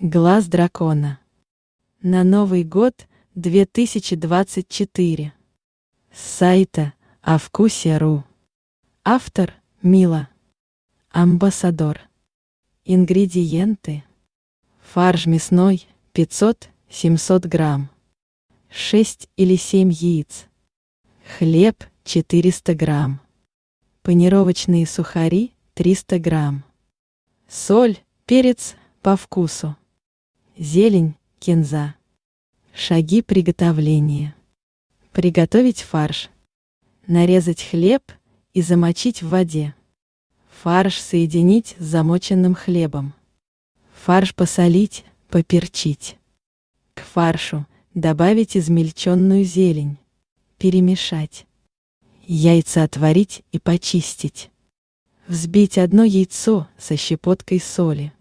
Глаз дракона. На Новый год 2024. С сайта Авкусия.ру. Автор Мила. Амбассадор. Ингредиенты. Фарш мясной 500-700 грамм. 6 или 7 яиц. Хлеб 400 грамм. Панировочные сухари 300 грамм. Соль, перец по вкусу зелень, кинза. Шаги приготовления. Приготовить фарш. Нарезать хлеб и замочить в воде. Фарш соединить с замоченным хлебом. Фарш посолить, поперчить. К фаршу добавить измельченную зелень. Перемешать. Яйца отварить и почистить. Взбить одно яйцо со щепоткой соли.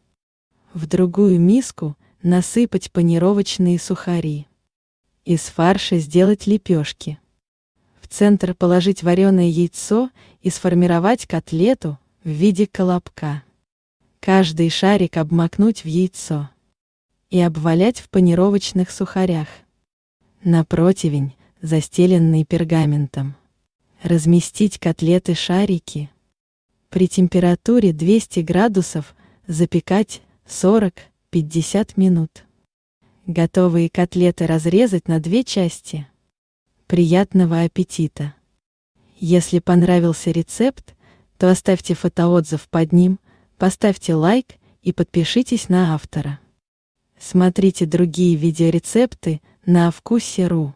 В другую миску – Насыпать панировочные сухари. Из фарша сделать лепешки. В центр положить вареное яйцо и сформировать котлету в виде колобка. Каждый шарик обмакнуть в яйцо и обвалять в панировочных сухарях. На противень, застеленный пергаментом. Разместить котлеты-шарики. При температуре 200 градусов запекать 40 50 минут. Готовые котлеты разрезать на две части. Приятного аппетита! Если понравился рецепт, то оставьте фотоотзыв под ним, поставьте лайк и подпишитесь на автора. Смотрите другие видеорецепты на вкусе.ру.